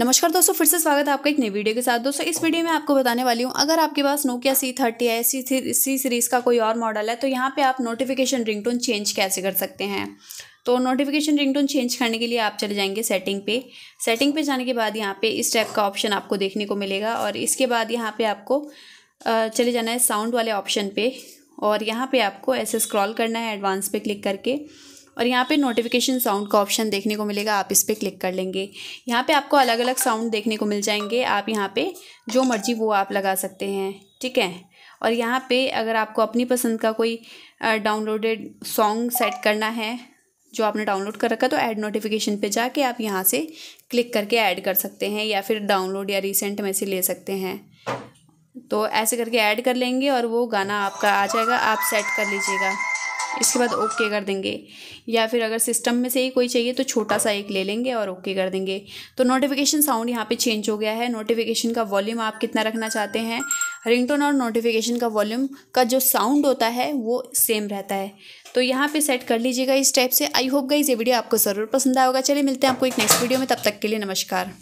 नमस्कार दोस्तों फिर से स्वागत है आपका एक नई वीडियो के साथ दोस्तों इस वीडियो में आपको बताने वाली हूँ अगर आपके पास नोकिया सी थर्टी है सी सी सीरीज़ का कोई और मॉडल है तो यहाँ पे आप नोटिफिकेशन रिंगटोन चेंज कैसे कर सकते हैं तो नोटिफिकेशन रिंगटोन चेंज करने के लिए आप चले जाएंगे सेटिंग पे सेटिंग पे जाने के बाद यहाँ पे इस टाइप का ऑप्शन आपको देखने को मिलेगा और इसके बाद यहाँ पर आपको चले जाना है साउंड वाले ऑप्शन पर और यहाँ पर आपको ऐसे स्क्रॉल करना है एडवांस पे क्लिक करके और यहाँ पे नोटिफिकेशन साउंड का ऑप्शन देखने को मिलेगा आप इस पर क्लिक कर लेंगे यहाँ पे आपको अलग अलग साउंड देखने को मिल जाएंगे आप यहाँ पे जो मर्जी वो आप लगा सकते हैं ठीक है और यहाँ पे अगर आपको अपनी पसंद का कोई डाउनलोडेड सॉन्ग सेट करना है जो आपने डाउनलोड कर रखा तो ऐड नोटिफिकेशन पे जाके आप यहाँ से क्लिक करके ऐड कर सकते हैं या फिर डाउनलोड या रिसेंट में से ले सकते हैं तो ऐसे करके ऐड कर लेंगे और वो गाना आपका आ जाएगा आप सेट कर लीजिएगा इसके बाद ओके कर देंगे या फिर अगर सिस्टम में से ही कोई चाहिए तो छोटा सा एक ले लेंगे और ओके कर देंगे तो नोटिफिकेशन साउंड यहाँ पे चेंज हो गया है नोटिफिकेशन का वॉल्यूम आप कितना रखना चाहते हैं रिंगटोन और नोटिफिकेशन का वॉल्यूम का जो साउंड होता है वो सेम रहता है तो यहाँ पे सेट कर लीजिएगा इस टाइप से आई होप गाइज ये वीडियो आपको ज़रूर पसंद आएगा चलिए मिलते हैं आपको एक नेक्स्ट वीडियो में तब तक के लिए नमस्कार